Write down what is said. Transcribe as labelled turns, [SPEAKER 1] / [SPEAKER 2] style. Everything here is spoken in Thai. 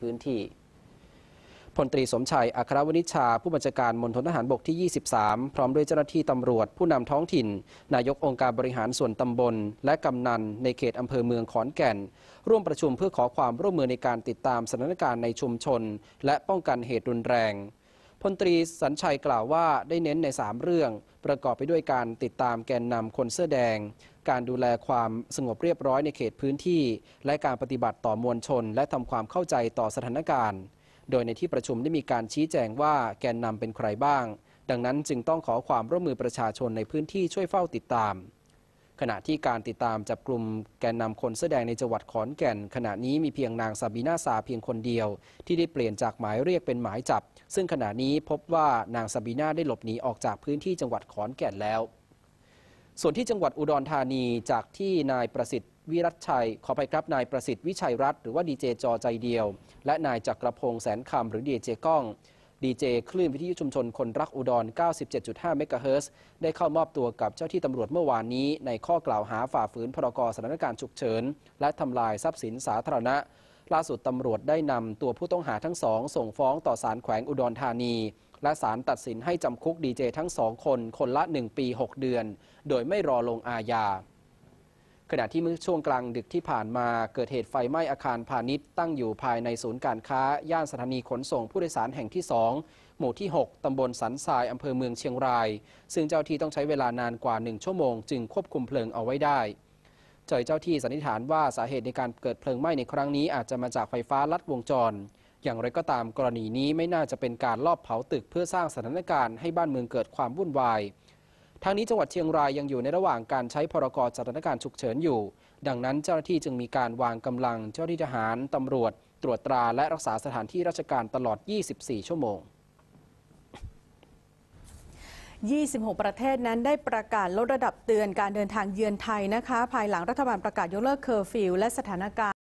[SPEAKER 1] พื้นที่ พลตรีสมชัยอัครวณิชา ผู้บัญชาการมณฑลทหารบกที่ 23 พร้อมด้วยเจ้าหน้าที่ตำรวจ ผู้นำท้องถิ่น นายกองค์การบริหารส่วนตำบล และกำนันในเขตอำเภอเมืองขอนแก่น ร่วมประชุมเพื่อขอความร่วมมือในการติดตามสถานการณ์ในชุมชน และป้องกันเหตุรุนแรงพลตรีสัญชัยกล่าวว่าได้เน้นใน 3 เรื่องประกอบไปด้วยการติดตามแกนนำคนเสื้อแดง การดูแลความสงบเรียบร้อยในเขตพื้นที่ และการปฏิบัติต่อมวลชน และทำความเข้าใจต่อสถานการณ์ โดยในที่ประชุมได้มีการชี้แจงว่าแกนนำเป็นใครบ้าง ดังนั้นจึงต้องขอความร่วมมือประชาชนในพื้นที่ช่วยเฝ้าติดตามขณะที่การติดตามจับกลุ่มแกนนำคนเสื้อแดงในจังหวัดขอนแก่น ขณะนี้มีเพียงนางซาบีนาซาเพียงคนเดียว ที่ได้เปลี่ยนจากหมายเรียกเป็นหมายจับ ซึ่งขณะนี้พบว่านางซาบีนาได้หลบหนีออกจากพื้นที่จังหวัดขอนแก่นแล้ว ส่วนที่จังหวัดอุดรธานีจากที่นายประสิทธิ์วิรัตชัย ขอไปครับนายประสิทธิ์วิชัยรัตหรือว่าดีเจจอใจเดียว และนายจักรพงษ์แสนคำหรือดีเจก้องดีเจคลื่นวิทยุชุมชน คนรักอุดร 97.5 เมกะเฮิร์ได้เข้ามอบตัวกับเจ้าที่ตำรวจเมื่อวานนี้ในข้อกล่าวหาฝ่าฝืนพรกสถานการณ์ฉุกเฉิน และทำลายทรัพย์สินสาธารณะ ล่าสุดตำรวจได้นำ ตัวผู้ต้องหาทั้งสอง ส่งฟ้องต่อศาลแขวงอุดรธานี และศาลตัดสินให้จำคุกดีเจทั้งสองคนคนละ 1 ปี 6 เดือน โดยไม่รอลงอาญาขณะที่เมื่อช่วงกลางดึกที่ผ่านมาเกิดเหตุไฟไหม้อาคารพาณิชย์ ตั้งอยู่ภายในศูนย์การค้า ย่านสถานีขนส่งผู้โดยสารแห่งที่ 2 หมู่ที่ 6 ตำบลสันทรายอำเภอเมืองเชียงราย ซึ่งเจ้าที่ต้องใช้เวลานานกว่า 1 ชั่วโมง จึงควบคุมเพลิงเอาไว้ได้จเจ้าที่สันนิษฐานว่า สาเหตุในการเกิดเพลิงไหม้ในครั้งนี้อาจจะมาจากไฟฟ้าลัดวงจร อย่างไรก็ตามกรณีนี้ไม่น่าจะเป็นการลอบเผาตึกเพื่อสร้างสถานการณ์ให้บ้านเมืองเกิดความวุ่นวายทางนี้จังหวัดเชียงรายยังอยู่ในระหว่างการใช้พรกรสถานการณ์ฉุกเฉินอยู่ ดังนั้นเจ้าหน้าที่จึงมีการวางกำลังเจ้าหน้าที่ทหารตำรวจตรวจตราและรักษาสถานที่ราชการตลอด 24 ชั่วโมง 26 ประเทศนั้นได้ประกาศลดระดับเตือนการเดินทางเยือนไทยนะคะ ภายหลังรัฐบาลประกาศยกเลิกเคอร์ฟิวและสถานการณ์